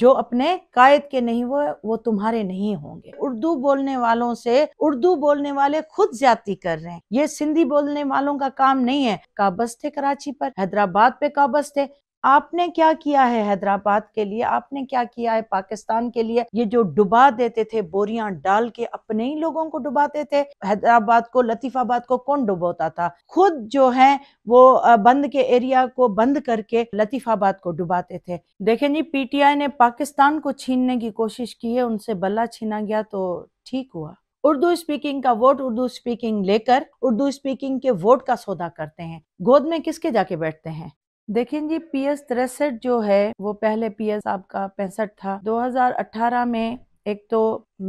जो अपने कायद के नहीं हुए वो तुम्हारे नहीं होंगे उर्दू बोलने वालों से उर्दू बोलने वाले खुद ज्यादा कर रहे हैं ये सिंधी बोलने वालों का काम नहीं है काबस थे कराची पर हैदराबाद पे काबस थे आपने क्या किया है हैदराबाद के लिए आपने क्या किया है पाकिस्तान के लिए ये जो डुबा देते थे बोरियां डाल के अपने ही लोगों को डुबाते थे हैदराबाद को लतीफाबाद को कौन डुबोता था खुद जो है वो बंद के एरिया को बंद करके लतीफाबाद को डुबाते थे देखें जी पीटीआई ने पाकिस्तान को छीनने की कोशिश की है उनसे बल्ला छीना गया तो ठीक हुआ उर्दू स्पीकिंग का वोट उर्दू स्पीकिंग लेकर उर्दू स्पीकिंग के वोट का सौदा करते हैं गोद में किसके जाके बैठते हैं देखें जी पी एस तिरसठ जो है वो पहले पी एस आपका पैंसठ था 2018 में एक तो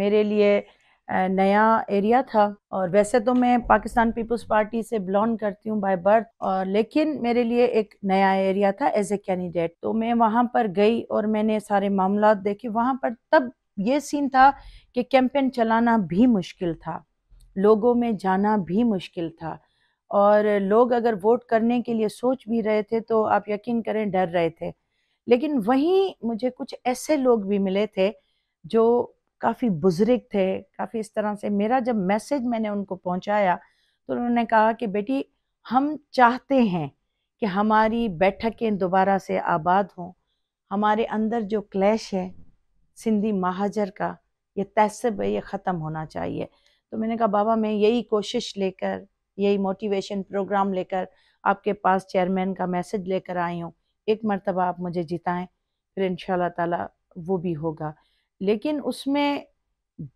मेरे लिए नया एरिया था और वैसे तो मैं पाकिस्तान पीपल्स पार्टी से बिलोंग करती हूँ बाय बर्थ और लेकिन मेरे लिए एक नया एरिया था एज ए कैंडिडेट तो मैं वहाँ पर गई और मैंने सारे मामला देखे वहाँ पर तब ये सीन था कि कैंपेन चलाना भी मुश्किल था लोगों में जाना भी मुश्किल था और लोग अगर वोट करने के लिए सोच भी रहे थे तो आप यकीन करें डर रहे थे लेकिन वहीं मुझे कुछ ऐसे लोग भी मिले थे जो काफ़ी बुजुर्ग थे काफ़ी इस तरह से मेरा जब मैसेज मैंने उनको पहुंचाया तो उन्होंने कहा कि बेटी हम चाहते हैं कि हमारी बैठकें दोबारा से आबाद हों हमारे अंदर जो क्लैश है सिंधी महाजर का ये तहसब है ये ख़त्म होना चाहिए तो मैंने कहा बाबा मैं यही कोशिश लेकर यही मोटिवेशन प्रोग्राम लेकर आपके पास चेयरमैन का मैसेज लेकर आई हूँ एक मरतबा आप मुझे जिताएं फिर इन ताला वो भी होगा लेकिन उसमें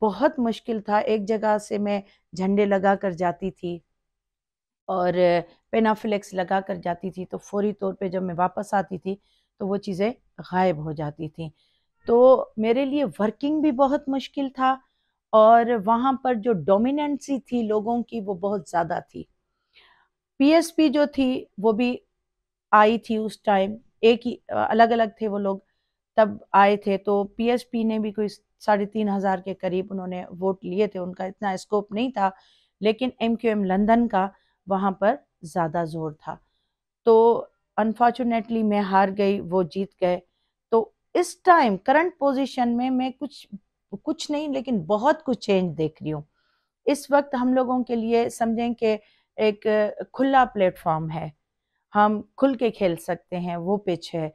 बहुत मुश्किल था एक जगह से मैं झंडे लगा कर जाती थी और पेनाफ्लेक्स लगा कर जाती थी तो फौरी तौर पे जब मैं वापस आती थी तो वो चीज़ें गायब हो जाती थी तो मेरे लिए वर्किंग भी बहुत मुश्किल था और वहाँ पर जो डोमिनेंसी थी लोगों की वो बहुत ज़्यादा थी पीएसपी जो थी वो भी आई थी उस टाइम एक ही अलग अलग थे वो लोग तब आए थे तो पीएसपी ने भी कोई साढ़े तीन हज़ार के करीब उन्होंने वोट लिए थे उनका इतना स्कोप नहीं था लेकिन एम क्यू एम लंदन का वहाँ पर ज़्यादा जोर था तो अनफॉर्चुनेटली मैं हार गई वो जीत गए तो इस टाइम करंट पोजीशन में मैं कुछ कुछ नहीं लेकिन बहुत कुछ चेंज देख रही हूँ इस वक्त हम लोगों के लिए समझें कि एक खुला प्लेटफॉर्म है हम खुल के खेल सकते हैं वो पिच है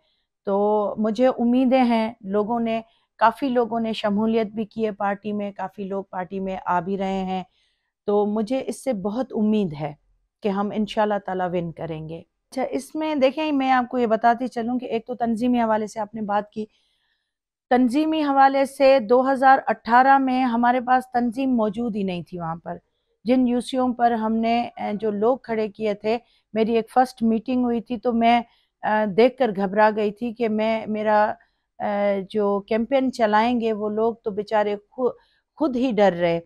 तो मुझे उम्मीदें हैं लोगों ने काफ़ी लोगों ने शमूलियत भी की है पार्टी में काफ़ी लोग पार्टी में आ भी रहे हैं तो मुझे इससे बहुत उम्मीद है कि हम इन ताला विन करेंगे अच्छा इसमें देखें मैं आपको ये बताती चलूँ कि एक तो तंजीमी हवाले से आपने बात की तंजीमी हवाले से 2018 में हमारे पास तंजीम मौजूद ही नहीं थी वहाँ पर जिन यूसीओं पर हमने जो लोग खड़े किए थे मेरी एक फ़र्स्ट मीटिंग हुई थी तो मैं देखकर घबरा गई थी कि मैं मेरा जो कैंपेन चलाएंगे वो लोग तो बेचारे खुद ही डर रहे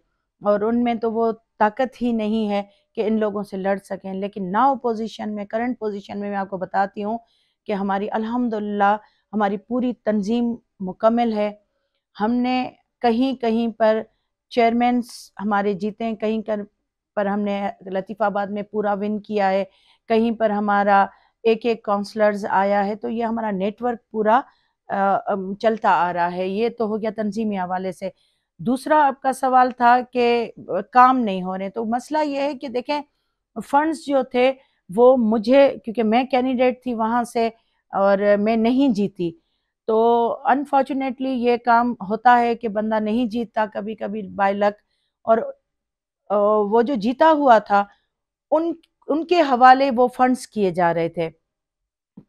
और उनमें तो वो ताकत ही नहीं है कि इन लोगों से लड़ सकें लेकिन ना पोजीशन में करंट पोजीशन में मैं आपको बताती हूँ कि हमारी अल्हम्दुलिल्लाह हमारी पूरी तंजीम मुकम्मल है हमने कहीं कहीं पर चेयरमैनस हमारे जीते हैं कहीं कर पर हमने लतीफ़ाबाद में पूरा विन किया है कहीं पर हमारा एक एक काउंसलर्स आया है तो ये हमारा नेटवर्क पूरा चलता आ रहा है ये तो हो गया तनजीमी हवाले से दूसरा आपका सवाल था कि काम नहीं हो रहे तो मसला ये है कि देखें फंड्स जो थे वो मुझे क्योंकि मैं कैंडिडेट थी वहाँ से और मैं नहीं जीती तो अनफॉर्चुनेटली ये काम होता है कि बंदा नहीं जीतता कभी कभी बाय लक और वो जो जीता हुआ था उन उनके हवाले वो फंड्स किए जा रहे थे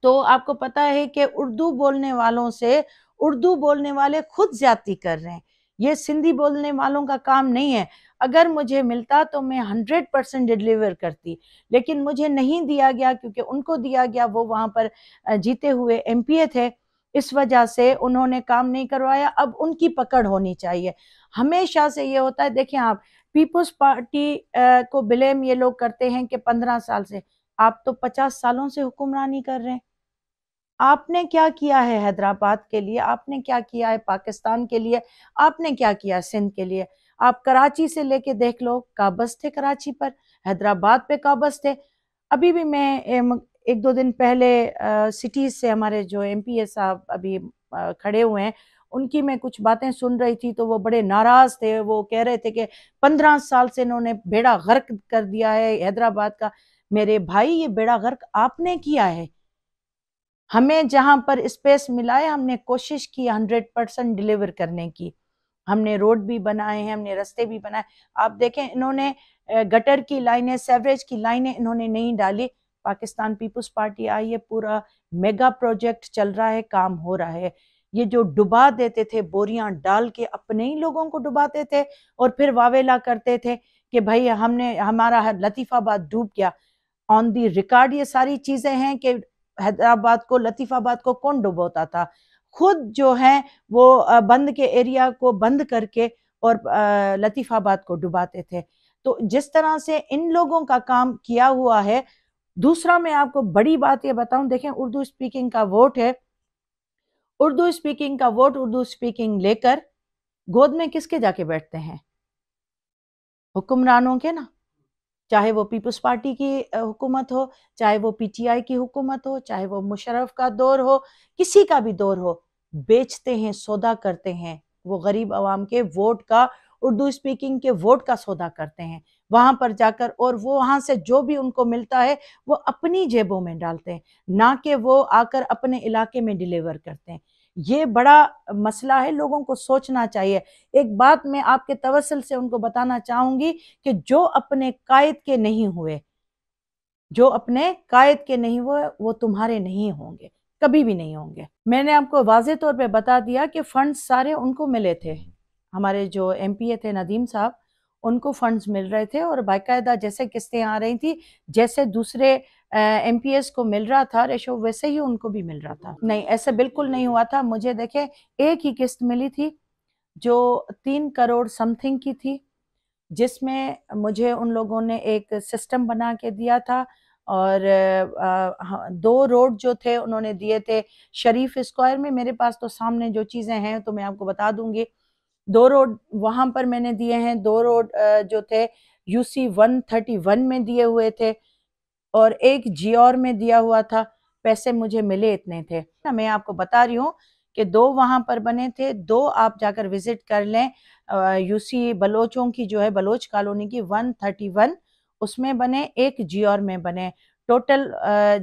तो आपको पता है कि उर्दू बोलने वालों से उर्दू बोलने वाले खुद ज्यादा कर रहे हैं ये सिंधी बोलने वालों का काम नहीं है अगर मुझे मिलता तो मैं हंड्रेड परसेंट डिलीवर करती लेकिन मुझे नहीं दिया गया क्योंकि उनको दिया गया वो वहाँ पर जीते हुए एम थे इस वजह से उन्होंने काम नहीं करवाया अब उनकी पकड़ होनी चाहिए हमेशा से ये होता है देखें आप पीपल्स पार्टी को ब्लेम ये लोग करते हैं कि पंद्रह साल से आप तो पचास सालों से हुक्मरानी कर रहे हैं आपने क्या किया है हैदराबाद के लिए आपने क्या किया है पाकिस्तान के लिए आपने क्या किया सिंध के लिए आप कराची से लेके देख लो काबस थे कराची पर हैदराबाद पे काबस थे अभी भी मैं एक दो दिन पहले सिटीज़ से हमारे जो एम साहब अभी खड़े हुए हैं उनकी मैं कुछ बातें सुन रही थी तो वो बड़े नाराज़ थे वो कह रहे थे कि पंद्रह साल से इन्होंने बेड़ा गर्क कर दिया है हैदराबाद का मेरे भाई ये बेड़ा गर्क आपने किया है हमें जहाँ पर स्पेस मिला है हमने कोशिश की हंड्रेड परसेंट डिलीवर करने की हमने रोड भी बनाए हैं हमने रस्ते भी बनाए आप देखें इन्होंने गटर की लाइनें सेवरेज की लाइनें इन्होंने नहीं डाली पाकिस्तान पीपुल्स पार्टी आई है पूरा मेगा प्रोजेक्ट चल रहा है काम हो रहा है ये जो डुबा देते थे बोरियां डाल के अपने ही लोगों को डुबाते थे और फिर वावेला करते थे कि भाई हमने हमारा लतीफ़ाबाद डूब गया ऑन दी रिकॉर्ड ये सारी चीज़ें हैं कि हैदराबाद को लतीफ़ाबाद को कौन डुबोता था खुद जो है वो बंद के एरिया को बंद करके और लतीफ़ाबाद को डुबाते थे तो जिस तरह से इन लोगों का काम किया हुआ है दूसरा मैं आपको बड़ी बात यह बताऊं देखें उर्दू स्पीकिंग का वोट है उर्दू स्पीकिंग का वोट उर्दू स्पीकिंग लेकर गोद में किसके जाके बैठते हैं हुक्मरानों के ना चाहे वो पीपल्स पार्टी की हुकूमत हो चाहे वो पीटीआई की हुकूमत हो चाहे वो मुशरफ का दौर हो किसी का भी दौर हो बेचते हैं सौदा करते हैं वो गरीब आवाम के वोट का उर्दू स्पीकिंग के वोट का सौदा करते हैं वहाँ पर जाकर और वो वहाँ से जो भी उनको मिलता है वो अपनी जेबों में डालते हैं ना कि वो आकर अपने इलाके में डिलीवर करते हैं ये बड़ा मसला है लोगों को सोचना चाहिए एक बात मैं आपके तवसल से उनको बताना चाहूंगी कि जो अपने कायद के नहीं हुए जो अपने कायद के नहीं हुए वो तुम्हारे नहीं होंगे कभी भी नहीं होंगे मैंने आपको वाज तौर पे बता दिया कि फंड सारे उनको मिले थे हमारे जो एम थे नदीम साहब उनको फंड्स मिल रहे थे और बाकायदा जैसे किस्तें आ रही थी जैसे दूसरे एम को मिल रहा था रेशो वैसे ही उनको भी मिल रहा था नहीं ऐसे बिल्कुल नहीं हुआ था मुझे देखे एक ही किस्त मिली थी जो तीन करोड़ समथिंग की थी जिसमें मुझे उन लोगों ने एक सिस्टम बना के दिया था और दो रोड जो थे उन्होंने दिए थे शरीफ स्क्वायर में मेरे पास तो सामने जो चीज़ें हैं तो मैं आपको बता दूंगी दो रोड वहां पर मैंने दिए हैं दो रोड जो थे यूसी 131 में दिए हुए थे और एक जियोर में दिया हुआ था पैसे मुझे मिले इतने थे मैं आपको बता रही हूँ कि दो वहां पर बने थे दो आप जाकर विज़िट कर लें यूसी बलोचों की जो है बलोच कॉलोनी की 131 उसमें बने एक जियोर में बने टोटल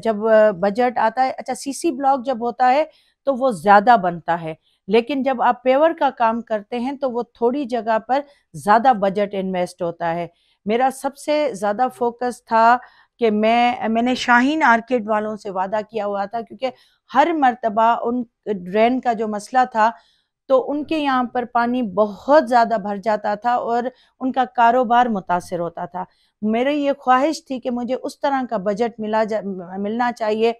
जब बजट आता है अच्छा सीसी ब्लॉक जब होता है तो वो ज़्यादा बनता है लेकिन जब आप पेवर का काम करते हैं तो वो थोड़ी जगह पर ज़्यादा बजट इन्वेस्ट होता है मेरा सबसे ज़्यादा फोकस था कि मैं मैंने शाहीन आर्किड वालों से वादा किया हुआ था क्योंकि हर मरतबा उन ड्रेन का जो मसला था तो उनके यहाँ पर पानी बहुत ज़्यादा भर जाता था और उनका कारोबार मुतासर होता था मेरी ये ख्वाहिश थी कि मुझे उस तरह का बजट मिला जा मिलना चाहिए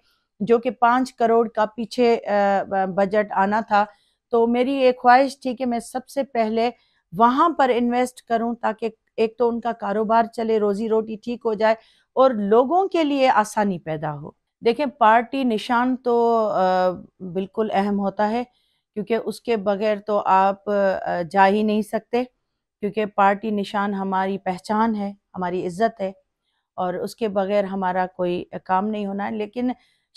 जो कि पाँच करोड़ का पीछे बजट आना था तो मेरी एक ख्वाहिश थी कि मैं सबसे पहले वहाँ पर इन्वेस्ट करूँ ताकि एक तो उनका कारोबार चले रोजी रोटी ठीक हो जाए और लोगों के लिए आसानी पैदा हो देखें पार्टी निशान तो आ, बिल्कुल अहम होता है क्योंकि उसके बगैर तो आप जा ही नहीं सकते क्योंकि पार्टी निशान हमारी पहचान है हमारी इज्जत है और उसके बगैर हमारा कोई काम नहीं होना है लेकिन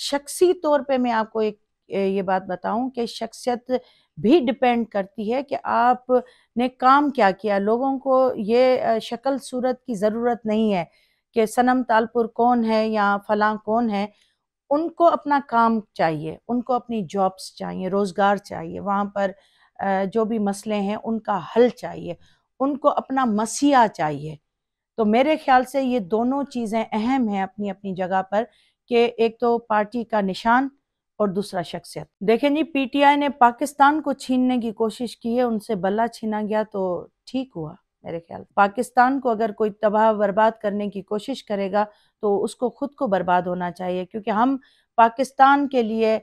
शख्सी तौर पे मैं आपको एक ये बात बताऊं कि शख्सियत भी डिपेंड करती है कि आपने काम क्या किया लोगों को ये शक्ल सूरत की ज़रूरत नहीं है कि सनम तालपुर कौन है या फलां कौन है उनको अपना काम चाहिए उनको अपनी जॉब्स चाहिए रोज़गार चाहिए वहाँ पर जो भी मसले हैं उनका हल चाहिए उनको अपना मसीहा चाहिए तो मेरे ख्याल से ये दोनों चीज़ें अहम हैं अपनी अपनी जगह पर कि एक तो पार्टी का निशान और दूसरा शख्सियत देखें जी पीटीआई ने पाकिस्तान को छीनने की कोशिश की है उनसे बल्ला छीना गया तो ठीक हुआ मेरे ख्याल पाकिस्तान को अगर कोई तबाह बर्बाद करने की कोशिश करेगा तो उसको खुद को बर्बाद होना चाहिए क्योंकि हम पाकिस्तान के लिए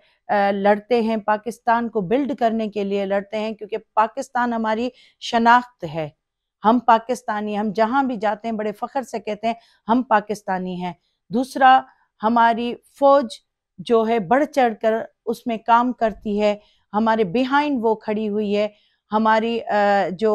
लड़ते हैं पाकिस्तान को बिल्ड करने के लिए लड़ते हैं क्योंकि पाकिस्तान हमारी शनाख्त है हम पाकिस्तानी हम जहां भी जाते हैं बड़े फ़ख्र से कहते हैं हम पाकिस्तानी हैं दूसरा हमारी फ़ौज जो है बढ़ चढ़ कर उसमें काम करती है हमारे बिहाइंड वो खड़ी हुई है हमारी जो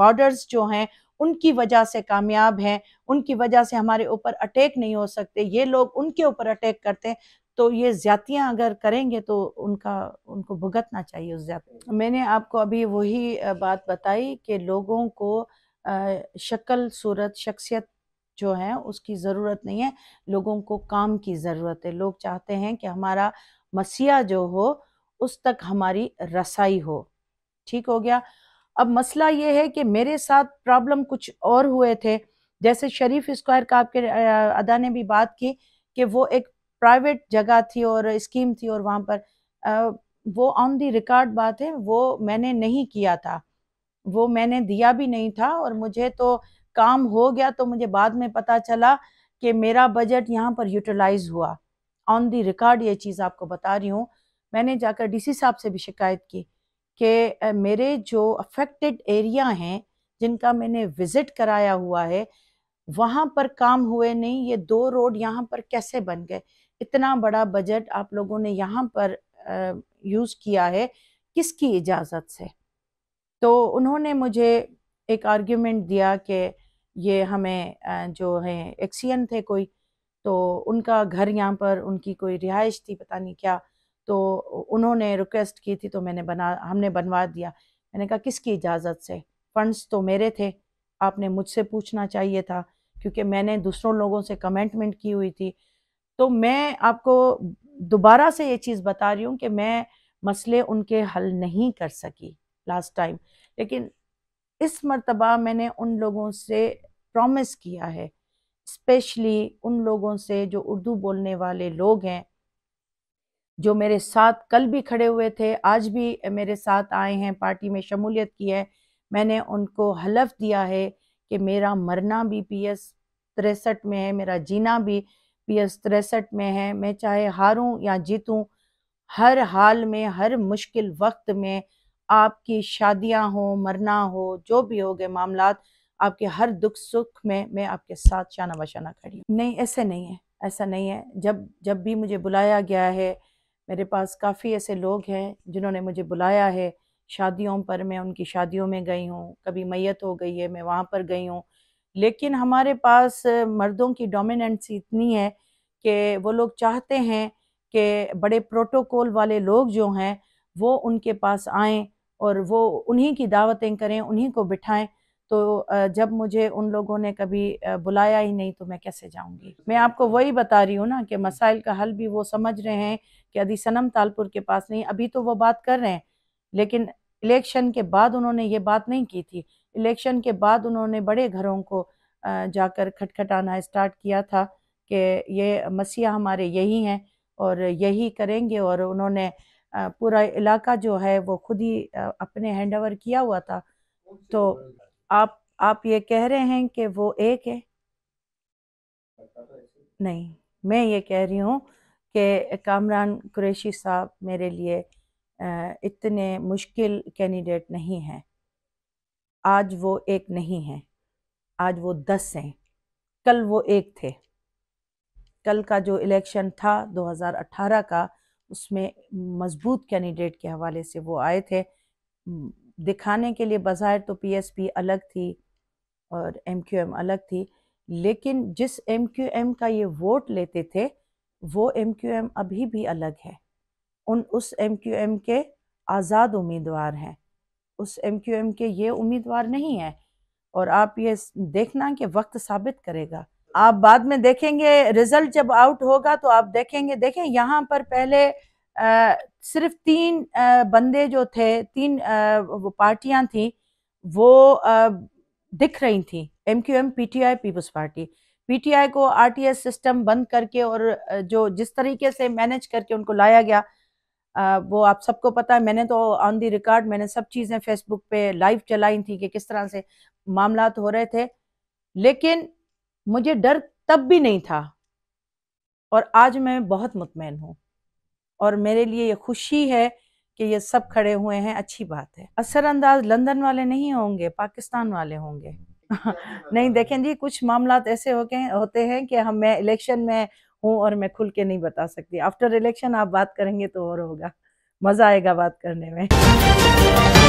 बॉर्डर्स जो हैं उनकी वजह से कामयाब हैं उनकी वजह से हमारे ऊपर अटैक नहीं हो सकते ये लोग उनके ऊपर अटैक करते हैं तो ये ज्यादतियाँ अगर करेंगे तो उनका उनको भुगतना चाहिए उस ज्यादा मैंने आपको अभी वही बात बताई कि लोगों को शक्ल सूरत शख्सियत जो है उसकी ज़रूरत नहीं है लोगों को काम की ज़रूरत है लोग चाहते हैं कि हमारा मसीहा जो हो उस तक हमारी रसाई हो ठीक हो गया अब मसला ये है कि मेरे साथ प्रॉब्लम कुछ और हुए थे जैसे शरीफ स्क्वायर का आपके अदा ने भी बात की कि वो एक प्राइवेट जगह थी और स्कीम थी और वहाँ पर वो ऑन दी रिकॉर्ड बात है वो मैंने नहीं किया था वो मैंने दिया भी नहीं था और मुझे तो काम हो गया तो मुझे बाद में पता चला कि मेरा बजट यहाँ पर यूटिलाइज हुआ ऑन दी रिकॉर्ड ये चीज़ आपको बता रही हूँ मैंने जाकर डीसी साहब से भी शिकायत की कि मेरे जो अफेक्टेड एरिया हैं जिनका मैंने विज़िट कराया हुआ है वहाँ पर काम हुए नहीं ये दो रोड यहाँ पर कैसे बन गए इतना बड़ा बजट आप लोगों ने यहाँ पर यूज़ किया है किसकी इजाज़त से तो उन्होंने मुझे एक आर्ग्यूमेंट दिया कि ये हमें जो है एक्सियन थे कोई तो उनका घर यहाँ पर उनकी कोई रिहाइश थी पता नहीं क्या तो उन्होंने रिक्वेस्ट की थी तो मैंने बना हमने बनवा दिया मैंने कहा किसकी इजाज़त से फंड्स तो मेरे थे आपने मुझसे पूछना चाहिए था क्योंकि मैंने दूसरों लोगों से कमेंटमेंट की हुई थी तो मैं आपको दोबारा से ये चीज़ बता रही हूँ कि मैं मसले उनके हल नहीं कर सकी लास्ट टाइम लेकिन इस मरतबा मैंने उन लोगों से प्रॉमिस किया है स्पेशली उन लोगों से जो उर्दू बोलने वाले लोग हैं जो मेरे साथ कल भी खड़े हुए थे आज भी मेरे साथ आए हैं पार्टी में शमूलियत की है मैंने उनको हलफ दिया है कि मेरा मरना भी पी एस तिरसठ में है मेरा जीना भी पी एस तिरसठ में है मैं चाहे हारूं या जीतूं हर हाल में हर मुश्किल वक्त में आपकी शादियां हो मरना हो जो भी हो गए मामला आपके हर दुख सुख में मैं आपके साथ शाना बशाना खड़ी हूँ नहीं ऐसे नहीं है ऐसा नहीं है जब जब भी मुझे बुलाया गया है मेरे पास काफ़ी ऐसे लोग हैं जिन्होंने मुझे बुलाया है शादियों पर मैं उनकी शादियों में गई हूँ कभी मैयत हो गई है मैं वहाँ पर गई हूँ लेकिन हमारे पास मर्दों की डोमिनेंसी इतनी है कि वो लोग चाहते हैं कि बड़े प्रोटोकॉल वाले लोग जो हैं वो उनके पास आएँ और वो उन्हीं की दावतें करें उन्हीं को बिठाएं तो जब मुझे उन लोगों ने कभी बुलाया ही नहीं तो मैं कैसे जाऊंगी मैं आपको वही बता रही हूँ ना कि मसाइल का हल भी वो समझ रहे हैं कि अभी सनम तालपुर के पास नहीं अभी तो वो बात कर रहे हैं लेकिन इलेक्शन के बाद उन्होंने ये बात नहीं की थी इलेक्शन के बाद उन्होंने बड़े घरों को जाकर खटखटाना स्टार्ट किया था कि ये मसीहा हमारे यही हैं और यही करेंगे और उन्होंने पूरा इलाका जो है वो खुद ही अपने हैंड ओवर किया हुआ था तो आप आप ये कह रहे हैं कि वो एक है नहीं मैं ये कह रही हूँ कि कामरान कुरैशी साहब मेरे लिए इतने मुश्किल कैंडिडेट नहीं हैं आज वो एक नहीं हैं आज वो दस हैं कल वो एक थे कल का जो इलेक्शन था 2018 का उसमें मजबूत कैंडिडेट के हवाले से वो आए थे दिखाने के लिए बाहर तो पीएसपी अलग थी और एमक्यूएम अलग थी लेकिन जिस एमक्यूएम का ये वोट लेते थे वो एमक्यूएम अभी भी अलग है उन उस एमक्यूएम के आज़ाद उम्मीदवार हैं उस एमक्यूएम के ये उम्मीदवार नहीं हैं और आप ये देखना कि वक्त साबित करेगा आप बाद में देखेंगे रिजल्ट जब आउट होगा तो आप देखेंगे देखें यहाँ पर पहले आ, सिर्फ तीन आ, बंदे जो थे तीन आ, वो पार्टियाँ थी वो आ, दिख रही थी M Q M P T I Peoples Party P T I को आर टी एस सिस्टम बंद करके और जो जिस तरीके से मैनेज करके उनको लाया गया आ, वो आप सबको पता है मैंने तो ऑन दी रिकॉर्ड मैंने सब चीज़ें फेसबुक पे लाइव चलाई थी कि किस तरह से मामला हो रहे थे लेकिन मुझे डर तब भी नहीं था और आज मैं बहुत मुतमैन हूँ और मेरे लिए ये खुशी है कि ये सब खड़े हुए हैं अच्छी बात है असरअंदाज लंदन वाले नहीं होंगे पाकिस्तान वाले होंगे नहीं देखें जी कुछ मामला ऐसे हो गए होते हैं कि हम मैं इलेक्शन में हूँ और मैं खुल के नहीं बता सकती आफ्टर इलेक्शन आप बात करेंगे तो और होगा मज़ा आएगा बात करने में